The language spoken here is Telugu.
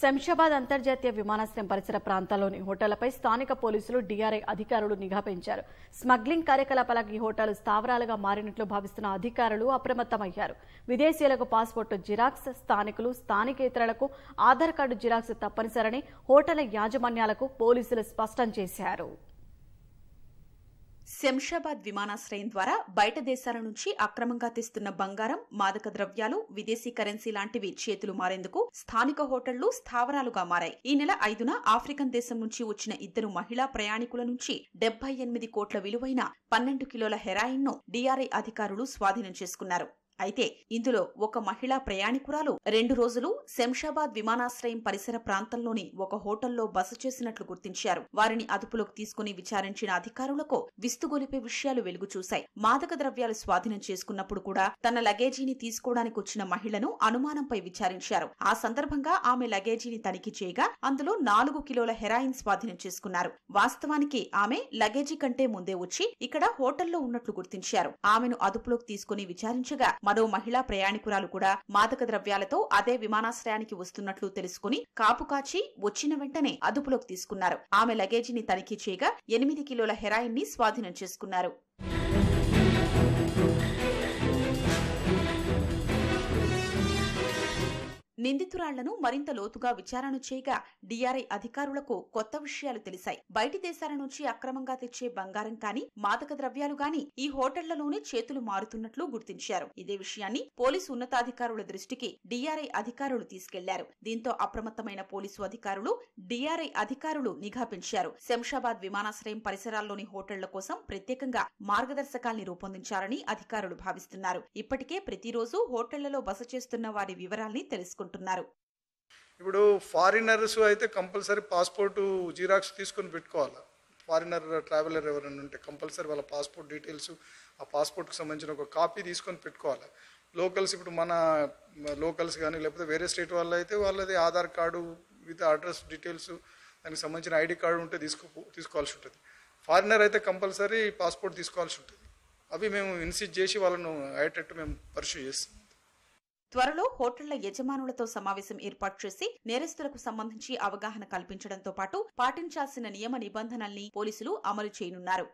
శంషాబాద్ అంతర్జాతీయ విమానాశ్రయం పరిసర ప్రాంతాల్లోని హోటళ్లపై స్థానిక పోలీసులు డీఆర్ఐ అధికారులు నిఘా పెంచారు స్మగ్లింగ్ కార్యకలాపాలకు ఈ హోటళ్లు స్థావరాలుగా మారినట్లు భావిస్తున్న అధికారులు అప్రమత్తమయ్యారు విదేశీయులకు పాస్పోర్టు జిరాక్స్ స్థానికులు స్థానికేతరులకు ఆధార్ కార్డు జిరాక్స్ తప్పనిసరని హోటల్ యాజమాన్యాలకు పోలీసులు స్పష్టం చేశారు శంషాబాద్ విమానాశ్రయం ద్వారా బయట దేశాల నుంచి అక్రమంగా తెస్తున్న బంగారం మాదక ద్రవ్యాలు విదేశీ కరెన్సీ లాంటివి చేతులు మారేందుకు స్థానిక హోటళ్లు స్థావరాలుగా మారాయి ఈ నెల ఐదున ఆఫ్రికన్ దేశం నుంచి వచ్చిన ఇద్దరు మహిళా ప్రయాణికుల నుంచి డెబ్బై ఎనిమిది కోట్ల విలువైన పన్నెండు కిలోల హెరాయిన్ ను డిఆర్ఐ అధికారులు స్వాధీనం చేసుకున్నారు అయితే ఇందులో ఒక మహిళా ప్రయాణికురాలు రెండు రోజులు శంషాబాద్ విమానాశ్రయం పరిసర ప్రాంతంలోని ఒక హోటల్లో బస చేసినట్లు గుర్తించారు వారిని అదుపులోకి తీసుకుని విచారించిన అధికారులకు విస్తుగొలిపే విషయాలు వెలుగు చూశాయి మాదక ద్రవ్యాలు స్వాధీనం చేసుకున్నప్పుడు కూడా తన లగేజీని తీసుకోవడానికి వచ్చిన మహిళను అనుమానంపై విచారించారు ఆ సందర్భంగా ఆమె లగేజీని తనిఖీ చేయగా అందులో నాలుగు కిలోల హెరాయిన్ స్వాధీనం చేసుకున్నారు వాస్తవానికి ఆమె లగేజీ కంటే ముందే వచ్చి ఇక్కడ హోటల్లో ఉన్నట్లు గుర్తించారు ఆమెను అదుపులోకి తీసుకుని విచారించగా మరో మహిళా ప్రయాణికురాలు కూడా మాదక ద్రవ్యాలతో అదే విమానాశ్రయానికి వస్తున్నట్లు తెలుసుకుని కాపు కాచి వచ్చిన వెంటనే అదుపులోకి తీసుకున్నారు ఆమె లగేజీని తనిఖీ చేయగా ఎనిమిది కిలోల హెరాయిన్ ని స్వాధీనం చేసుకున్నారు నిందితురాళ్లను మరింత లోతుగా విచారణ చేయగా డిఆర్ఐ అధికారులకు కొత్త విషయాలు తెలిసాయి బయటి దేశాల నుంచి అక్రమంగా తెచ్చే బంగారం కానీ మాదక ద్రవ్యాలు గాని ఈ హోటళ్లలోనే చేతులు మారుతున్నట్లు గుర్తించారు ఇదే విషయాన్ని పోలీసు ఉన్నతాధికారుల దృష్టికి డిఆర్ఐ అధికారులు తీసుకెళ్లారు దీంతో అప్రమత్తమైన పోలీసు అధికారులు డిఆర్ఐ అధికారులు నిఘా పెంచారు శంషాబాద్ విమానాశ్రయం పరిసరాల్లోని హోటళ్ల కోసం ప్రత్యేకంగా మార్గదర్శకాల్ని రూపొందించారని అధికారులు భావిస్తున్నారు ఇప్పటికే ప్రతిరోజు హోటళ్లలో బస చేస్తున్న వారి వివరాల్ని తెలుసుకున్నారు కోరుకుంటున్నారు ఇప్పుడు ఫారినర్స్ అయితే కంపల్సరీ పాస్పోర్టు జిరాక్స్ తీసుకొని పెట్టుకోవాలి ఫారినర్ ట్రావెలర్ ఎవరైనా ఉంటే కంపల్సరీ వాళ్ళ పాస్పోర్ట్ డీటెయిల్స్ ఆ పాస్పోర్ట్కి సంబంధించిన ఒక కాపీ తీసుకొని పెట్టుకోవాలి లోకల్స్ ఇప్పుడు మన లోకల్స్ కానీ లేకపోతే వేరే స్టేట్ వాళ్ళు అయితే వాళ్ళది Aadhaar card with address details దానికి సంబంధించిన ఐడి కార్డు ఉంటే తీసుకో తీసుకోవాల్సి ఉంటుంది ఫారినర్ అయితే కంపల్సరీ పాస్పోర్ట్ తీసుకోవాల్సి ఉంటుంది అవి మేము ఇన్సిస్ట్ చేసి వాళ్ళను అయ్యేటట్టు మేము పర్సూ చేస్తాం త్వరలో హోటళ్ల యజమానులతో సమావేశం ఏర్పాటు చేసి నేరస్తులకు సంబంధించి అవగాహన కల్పించడంతో పాటు పాటించాల్సిన నియమ నిబంధనల్ని పోలీసులు అమలు చేయనున్నారు